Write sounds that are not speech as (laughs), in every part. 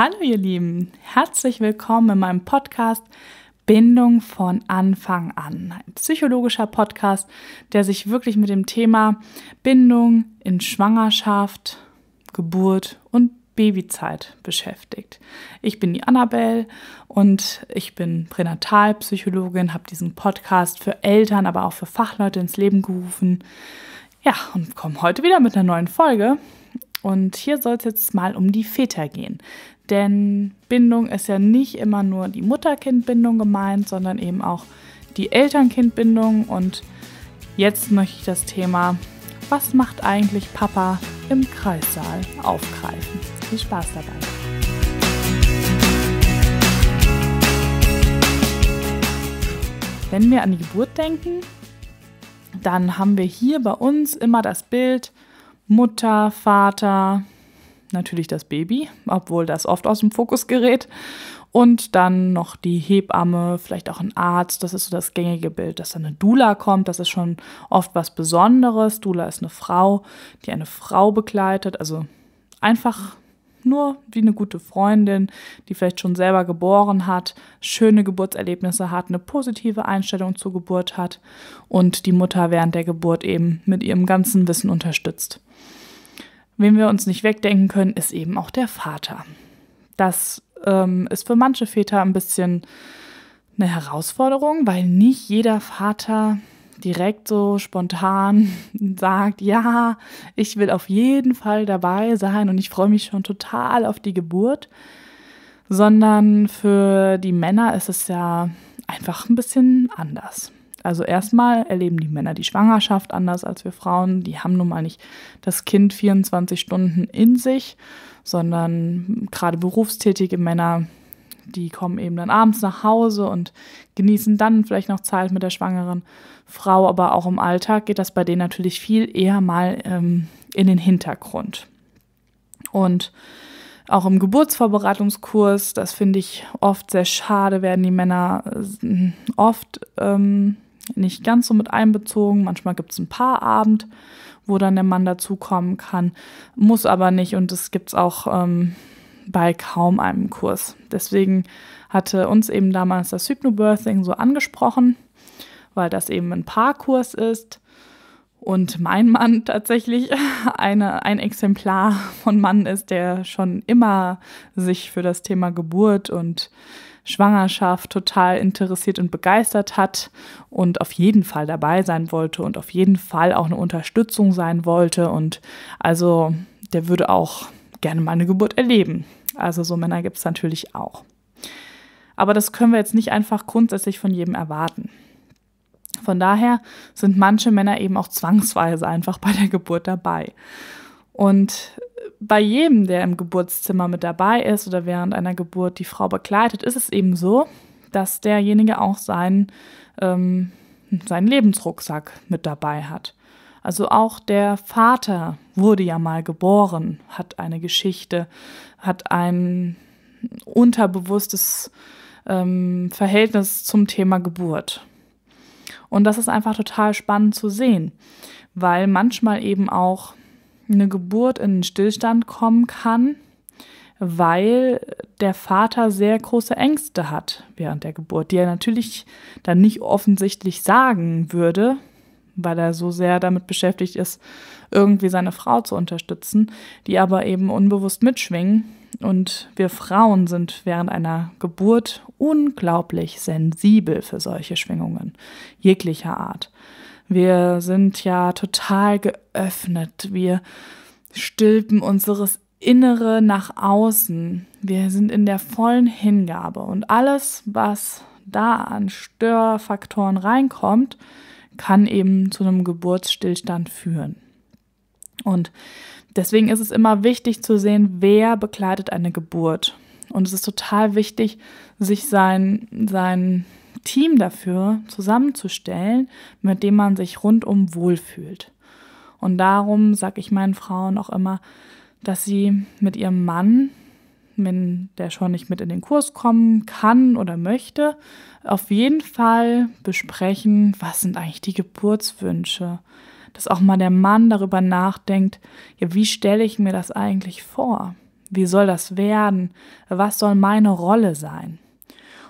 Hallo ihr Lieben, herzlich willkommen in meinem Podcast Bindung von Anfang an. Ein psychologischer Podcast, der sich wirklich mit dem Thema Bindung in Schwangerschaft, Geburt und Babyzeit beschäftigt. Ich bin die Annabelle und ich bin Pränatalpsychologin, habe diesen Podcast für Eltern, aber auch für Fachleute ins Leben gerufen. Ja, und komme heute wieder mit einer neuen Folge und hier soll es jetzt mal um die Väter gehen. Denn Bindung ist ja nicht immer nur die Mutter-Kind-Bindung gemeint, sondern eben auch die Eltern-Kind-Bindung. Und jetzt möchte ich das Thema, was macht eigentlich Papa im Kreissaal, aufgreifen. Viel Spaß dabei. Wenn wir an die Geburt denken, dann haben wir hier bei uns immer das Bild Mutter, Vater, natürlich das Baby, obwohl das oft aus dem Fokus gerät. Und dann noch die Hebamme, vielleicht auch ein Arzt, das ist so das gängige Bild. Dass dann eine Dula kommt, das ist schon oft was Besonderes. Dula ist eine Frau, die eine Frau begleitet, also einfach nur wie eine gute Freundin, die vielleicht schon selber geboren hat, schöne Geburtserlebnisse hat, eine positive Einstellung zur Geburt hat und die Mutter während der Geburt eben mit ihrem ganzen Wissen unterstützt. Wen wir uns nicht wegdenken können, ist eben auch der Vater. Das ähm, ist für manche Väter ein bisschen eine Herausforderung, weil nicht jeder Vater direkt so spontan (laughs) sagt, ja, ich will auf jeden Fall dabei sein und ich freue mich schon total auf die Geburt, sondern für die Männer ist es ja einfach ein bisschen anders. Also erstmal erleben die Männer die Schwangerschaft anders als wir Frauen. Die haben nun mal nicht das Kind 24 Stunden in sich, sondern gerade berufstätige Männer, die kommen eben dann abends nach Hause und genießen dann vielleicht noch Zeit mit der schwangeren Frau. Aber auch im Alltag geht das bei denen natürlich viel eher mal ähm, in den Hintergrund. Und auch im Geburtsvorbereitungskurs, das finde ich oft sehr schade, werden die Männer äh, oft ähm, nicht ganz so mit einbezogen. Manchmal gibt es ein Paarabend, wo dann der Mann dazukommen kann, muss aber nicht und das gibt es auch ähm, bei kaum einem Kurs. Deswegen hatte uns eben damals das Hypnobirthing so angesprochen, weil das eben ein Paarkurs ist und mein (laughs) Mann tatsächlich (laughs) eine, ein Exemplar von Mann ist, der schon immer sich für das Thema Geburt und Schwangerschaft total interessiert und begeistert hat und auf jeden Fall dabei sein wollte und auf jeden Fall auch eine Unterstützung sein wollte. Und also der würde auch gerne mal eine Geburt erleben. Also so Männer gibt es natürlich auch. Aber das können wir jetzt nicht einfach grundsätzlich von jedem erwarten. Von daher sind manche Männer eben auch zwangsweise einfach bei der Geburt dabei. Und bei jedem, der im Geburtszimmer mit dabei ist oder während einer Geburt die Frau begleitet, ist es eben so, dass derjenige auch seinen, ähm, seinen Lebensrucksack mit dabei hat. Also auch der Vater wurde ja mal geboren, hat eine Geschichte, hat ein unterbewusstes ähm, Verhältnis zum Thema Geburt. Und das ist einfach total spannend zu sehen, weil manchmal eben auch eine Geburt in den Stillstand kommen kann, weil der Vater sehr große Ängste hat während der Geburt, die er natürlich dann nicht offensichtlich sagen würde, weil er so sehr damit beschäftigt ist, irgendwie seine Frau zu unterstützen, die aber eben unbewusst mitschwingen. Und wir Frauen sind während einer Geburt unglaublich sensibel für solche Schwingungen jeglicher Art. Wir sind ja total geöffnet. Wir stülpen unseres Innere nach außen. Wir sind in der vollen Hingabe und alles, was da an Störfaktoren reinkommt, kann eben zu einem Geburtsstillstand führen. Und deswegen ist es immer wichtig zu sehen, wer begleitet eine Geburt. Und es ist total wichtig, sich sein, sein Team dafür zusammenzustellen, mit dem man sich rundum wohlfühlt. Und darum sage ich meinen Frauen auch immer, dass sie mit ihrem Mann, wenn der schon nicht mit in den Kurs kommen kann oder möchte, auf jeden Fall besprechen, was sind eigentlich die Geburtswünsche. Dass auch mal der Mann darüber nachdenkt, ja, wie stelle ich mir das eigentlich vor? Wie soll das werden? Was soll meine Rolle sein?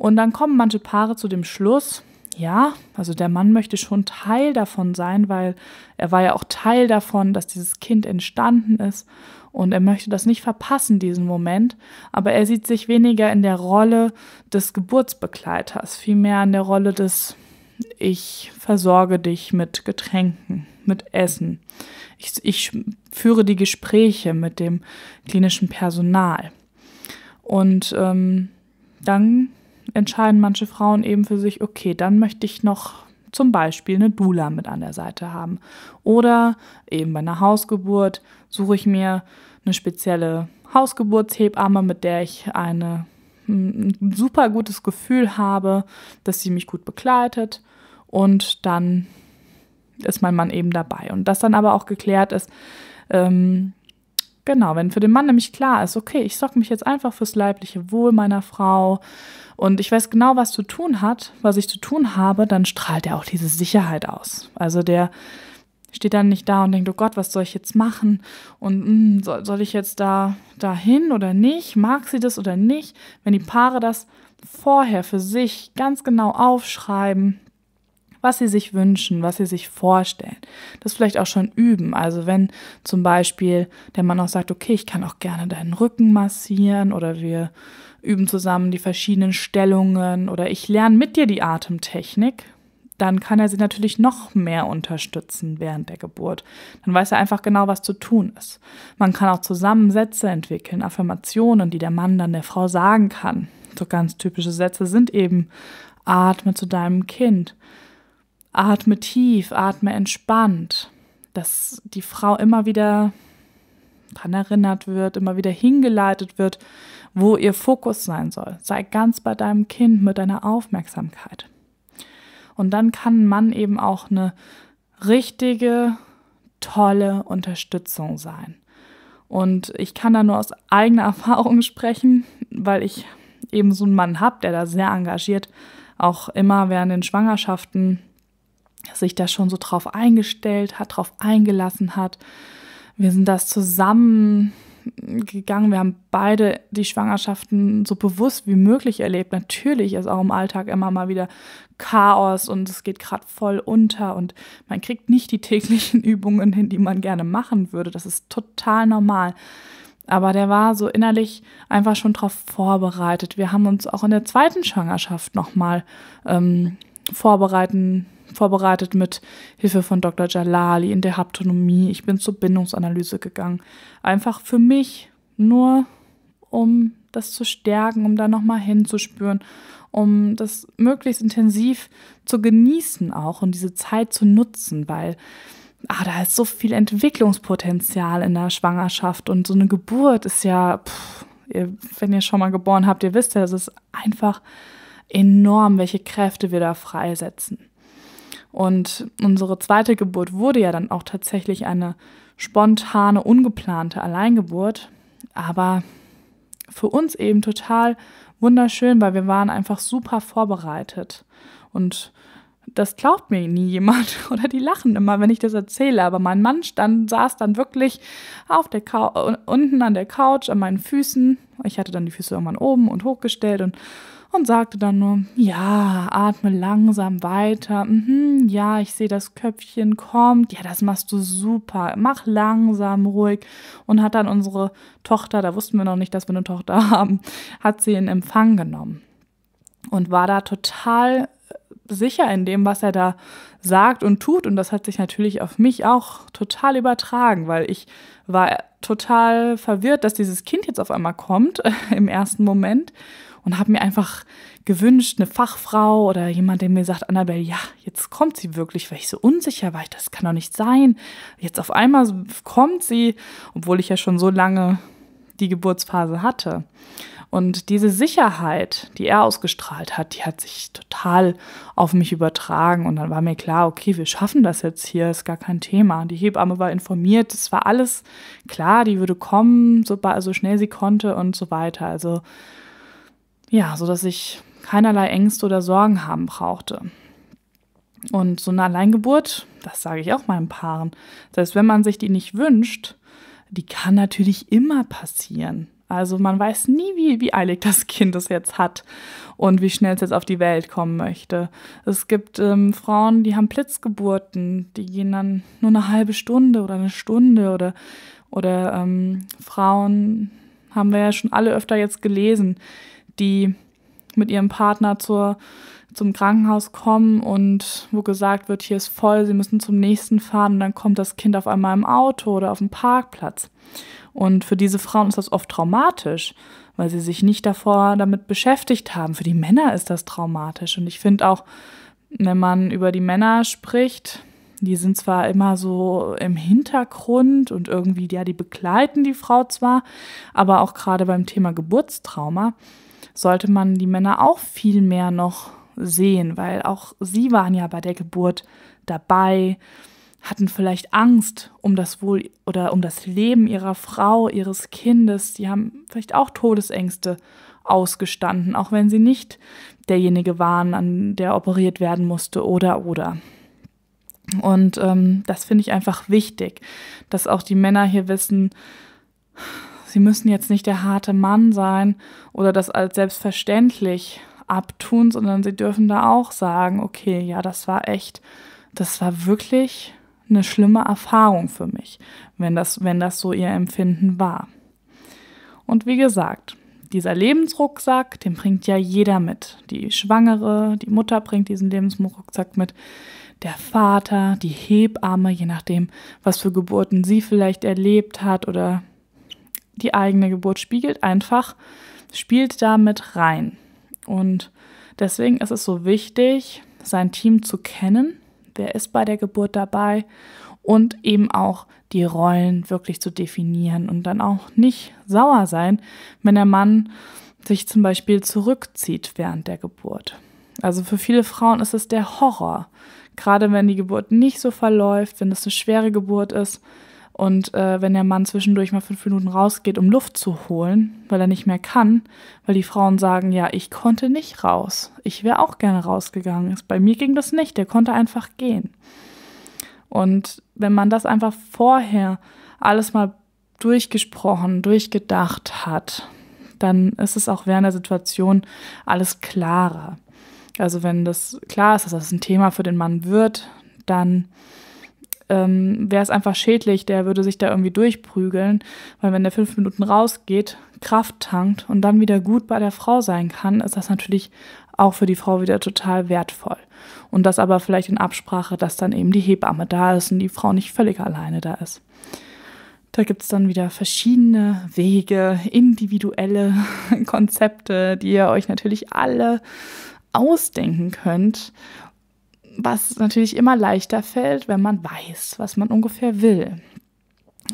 Und dann kommen manche Paare zu dem Schluss, ja, also der Mann möchte schon Teil davon sein, weil er war ja auch Teil davon, dass dieses Kind entstanden ist und er möchte das nicht verpassen, diesen Moment, aber er sieht sich weniger in der Rolle des Geburtsbegleiters, vielmehr in der Rolle des ich versorge dich mit Getränken, mit Essen. Ich, ich führe die Gespräche mit dem klinischen Personal. Und ähm, dann entscheiden manche Frauen eben für sich, okay, dann möchte ich noch zum Beispiel eine Dula mit an der Seite haben. Oder eben bei einer Hausgeburt suche ich mir eine spezielle Hausgeburtshebamme, mit der ich eine, ein super gutes Gefühl habe, dass sie mich gut begleitet. Und dann ist mein Mann eben dabei. Und das dann aber auch geklärt ist, ähm, Genau, wenn für den Mann nämlich klar ist, okay, ich sorge mich jetzt einfach fürs leibliche Wohl meiner Frau und ich weiß genau, was zu tun hat, was ich zu tun habe, dann strahlt er auch diese Sicherheit aus. Also der steht dann nicht da und denkt, oh Gott, was soll ich jetzt machen? Und mh, hm, soll, soll ich jetzt da dahin oder nicht? Mag sie das oder nicht? Wenn die Paare das vorher für sich ganz genau aufschreiben, was sie sich wünschen, was sie sich vorstellen. Das vielleicht auch schon üben. Also wenn zum Beispiel der Mann auch sagt, okay, ich kann auch gerne deinen Rücken massieren oder wir üben zusammen die verschiedenen Stellungen oder ich lerne mit dir die Atemtechnik, dann kann er sie natürlich noch mehr unterstützen während der Geburt. Dann weiß er einfach genau, was zu tun ist. Man kann auch Zusammensätze entwickeln, Affirmationen, die der Mann dann der Frau sagen kann. So ganz typische Sätze sind eben, atme zu deinem Kind, atme tief, atme entspannt, dass die Frau immer wieder daran erinnert wird, immer wieder hingeleitet wird, wo ihr Fokus sein soll. Sei ganz bei deinem Kind mit deiner Aufmerksamkeit. Und dann kann ein Mann eben auch eine richtige, tolle Unterstützung sein. Und ich kann da nur aus eigener (laughs) Erfahrung sprechen, weil ich eben so einen Mann habe, der da sehr engagiert, auch immer während den Schwangerschaften sich da schon so drauf eingestellt hat, drauf eingelassen hat. Wir sind das zusammen gegangen. Wir haben beide die Schwangerschaften so bewusst wie möglich erlebt. Natürlich ist auch im Alltag immer mal wieder Chaos und es geht gerade voll unter und man kriegt nicht die täglichen (laughs) Übungen hin, die man gerne machen würde. Das ist total normal. Aber der war so innerlich einfach schon darauf vorbereitet. Wir haben uns auch in der zweiten Schwangerschaft nochmal ähm, vorbereiten vorbereitet mit Hilfe von Dr. Jalali in der Haptonomie. Ich bin zur Bindungsanalyse gegangen. Einfach für mich, nur um das zu stärken, um da nochmal hinzuspüren, um das möglichst intensiv zu genießen auch und diese Zeit zu nutzen, weil ah, da ist so viel Entwicklungspotenzial in der Schwangerschaft und so eine Geburt ist ja, pff, ihr, wenn ihr schon mal geboren habt, ihr wisst ja, es ist einfach enorm, welche Kräfte wir da freisetzen. Und unsere zweite Geburt wurde ja dann auch tatsächlich eine spontane, ungeplante Alleingeburt. Aber für uns eben total wunderschön, weil wir waren einfach super vorbereitet. Und das glaubt mir nie jemand (laughs) oder die lachen immer, wenn ich das erzähle. Aber mein Mann stand, saß dann wirklich auf der unten an der Couch, an meinen Füßen. Ich hatte dann die Füße irgendwann oben und hochgestellt und und sagte dann nur, ja, atme langsam weiter, mhm, ja, ich sehe, das Köpfchen kommt, ja, das machst du super, mach langsam, ruhig und hat dann unsere Tochter, da wussten wir noch nicht, dass wir eine Tochter (laughs) haben, hat sie in Empfang genommen und war da total äh, sicher in dem, was er da sagt und tut. Und das hat sich natürlich auf mich auch total übertragen, weil ich war total verwirrt, dass dieses Kind jetzt auf einmal kommt (laughs) im ersten Moment und habe mir einfach gewünscht, eine Fachfrau oder jemand, der mir sagt, Annabelle, ja, jetzt kommt sie wirklich, weil ich so unsicher war, das kann doch nicht sein. Jetzt auf einmal kommt sie, obwohl ich ja schon so lange die Geburtsphase hatte. Und diese Sicherheit, die er ausgestrahlt hat, die hat sich total auf mich übertragen. Und dann war mir klar, okay, wir schaffen das jetzt hier, ist gar kein Thema. Die Hebamme war informiert, es war alles klar, die würde kommen, so, so schnell sie konnte und so weiter. Also ja, sodass ich keinerlei Ängste oder Sorgen haben brauchte. Und so eine Alleingeburt, das sage ich auch meinen Paaren, selbst wenn man sich die nicht wünscht, die kann natürlich immer passieren. Also man weiß nie, wie, wie eilig das Kind es jetzt hat und wie schnell es jetzt auf die Welt kommen möchte. Es gibt ähm, Frauen, die haben Blitzgeburten, die gehen dann nur eine halbe Stunde oder eine Stunde oder, oder ähm, Frauen, haben wir ja schon alle öfter jetzt gelesen, die mit ihrem Partner zur, zum Krankenhaus kommen und wo gesagt wird, hier ist voll, sie müssen zum nächsten fahren und dann kommt das Kind auf einmal im Auto oder auf dem Parkplatz. Und für diese Frauen ist das oft traumatisch, weil sie sich nicht davor damit beschäftigt haben. Für die Männer ist das traumatisch. Und ich finde auch, wenn man über die Männer spricht, die sind zwar immer so im Hintergrund und irgendwie, ja, die begleiten die Frau zwar, aber auch gerade beim Thema Geburtstrauma, sollte man die Männer auch viel mehr noch sehen, weil auch sie waren ja bei der Geburt dabei, hatten vielleicht Angst um das Wohl oder um das Leben ihrer Frau, ihres Kindes. Sie haben vielleicht auch Todesängste ausgestanden, auch wenn sie nicht derjenige waren, an der operiert werden musste oder oder. Und ähm, das finde ich einfach wichtig, dass auch die Männer hier wissen, Sie müssen jetzt nicht der harte Mann sein oder das als selbstverständlich abtun, sondern sie dürfen da auch sagen, okay, ja, das war echt, das war wirklich eine schlimme Erfahrung für mich, wenn das, wenn das so ihr Empfinden war. Und wie gesagt, dieser Lebensrucksack, den bringt ja jeder mit. Die Schwangere, die Mutter bringt diesen Lebensrucksack mit, der Vater, die Hebamme, je nachdem, was für Geburten sie vielleicht erlebt hat oder die eigene Geburt spiegelt, einfach spielt da mit rein. Und deswegen ist es so wichtig, sein Team zu kennen, wer ist bei der Geburt dabei und eben auch die Rollen wirklich zu definieren und dann auch nicht sauer sein, wenn der Mann sich zum Beispiel zurückzieht während der Geburt. Also für viele Frauen ist es der Horror, gerade wenn die Geburt nicht so verläuft, wenn es eine schwere Geburt ist und äh, wenn der Mann zwischendurch mal fünf Minuten rausgeht, um Luft zu holen, weil er nicht mehr kann, weil die Frauen sagen, ja, ich konnte nicht raus. Ich wäre auch gerne rausgegangen. Bei mir ging das nicht. Der konnte einfach gehen. Und wenn man das einfach vorher alles mal durchgesprochen, durchgedacht hat, dann ist es auch während der Situation alles klarer. Also wenn das klar ist, dass das ein Thema für den Mann wird, dann ähm, wäre es einfach schädlich, der würde sich da irgendwie durchprügeln, weil wenn der fünf Minuten rausgeht, Kraft tankt und dann wieder gut bei der Frau sein kann, ist das natürlich auch für die Frau wieder total wertvoll. Und das aber vielleicht in Absprache, dass dann eben die Hebamme da ist und die Frau nicht völlig alleine da ist. Da gibt es dann wieder verschiedene Wege, individuelle (laughs) Konzepte, die ihr euch natürlich alle ausdenken könnt was natürlich immer leichter fällt, wenn man weiß, was man ungefähr will.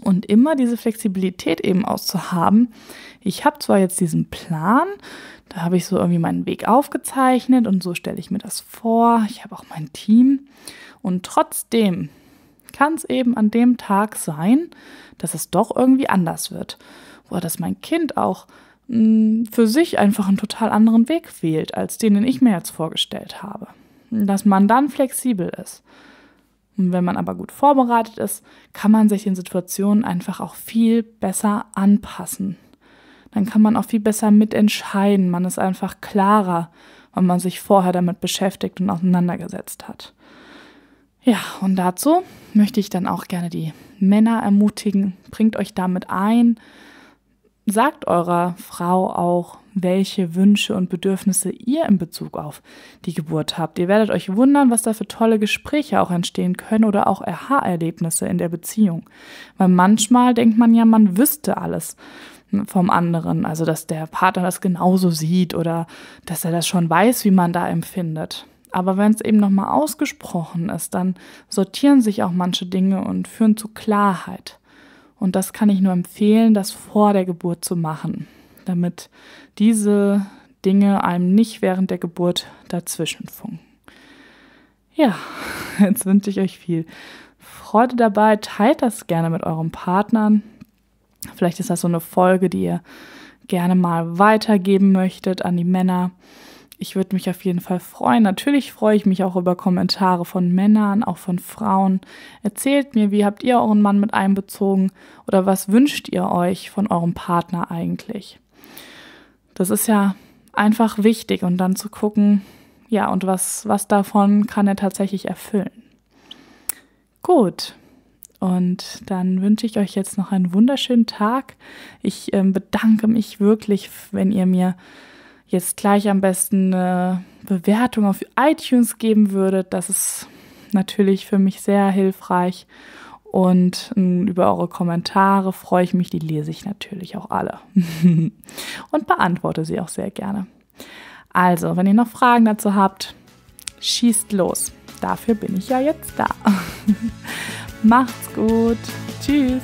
Und immer diese Flexibilität eben auszuhaben. Ich habe zwar jetzt diesen Plan, da habe ich so irgendwie meinen Weg aufgezeichnet und so stelle ich mir das vor. Ich habe auch mein Team. Und trotzdem kann es eben an dem Tag sein, dass es doch irgendwie anders wird. Oder dass mein Kind auch mh, hm, für sich einfach einen total anderen Weg wählt, als den, den ich mir jetzt vorgestellt habe dass man dann flexibel ist. Und wenn man aber gut vorbereitet ist, kann man sich den Situationen einfach auch viel besser anpassen. Dann kann man auch viel besser mitentscheiden. Man ist einfach klarer, wenn man sich vorher damit beschäftigt und auseinandergesetzt hat. Ja, und dazu möchte ich dann auch gerne die Männer ermutigen. Bringt euch damit ein, Sagt eurer Frau auch, welche Wünsche und Bedürfnisse ihr in Bezug auf die Geburt habt. Ihr werdet euch wundern, was da für tolle Gespräche auch entstehen können oder auch Aha-Erlebnisse in der Beziehung. Weil manchmal denkt man ja, man wüsste alles vom anderen, also dass der Partner das genauso sieht oder dass er das schon weiß, wie man da empfindet. Aber wenn es eben nochmal ausgesprochen ist, dann sortieren sich auch manche Dinge und führen zu Klarheit. Und das kann ich nur empfehlen, das vor der Geburt zu machen, damit diese Dinge einem nicht während der Geburt dazwischenfunken. Ja, (laughs) jetzt wünsche ich euch viel Freude dabei. Teilt das gerne mit euren Partnern. Vielleicht ist das so eine Folge, die ihr gerne mal weitergeben möchtet an die Männer ich würde mich auf jeden Fall freuen. Natürlich freue ich mich auch über Kommentare von Männern, auch von Frauen. Erzählt mir, wie habt ihr euren Mann mit einbezogen oder was wünscht ihr euch von eurem Partner eigentlich? Das ist ja einfach wichtig und dann zu gucken, ja, und was, was davon kann er tatsächlich erfüllen. Gut. Und dann wünsche ich euch jetzt noch einen wunderschönen Tag. Ich äh, bedanke mich wirklich, wenn ihr mir jetzt gleich am besten eine Bewertung auf iTunes geben würde, Das ist natürlich für mich sehr hilfreich. Und ähm, über eure Kommentare freue ich mich, die lese ich natürlich auch alle (laughs) und beantworte sie auch sehr gerne. Also, wenn ihr noch Fragen dazu habt, schießt los. Dafür bin ich ja jetzt da. (laughs) Macht's gut. Tschüss.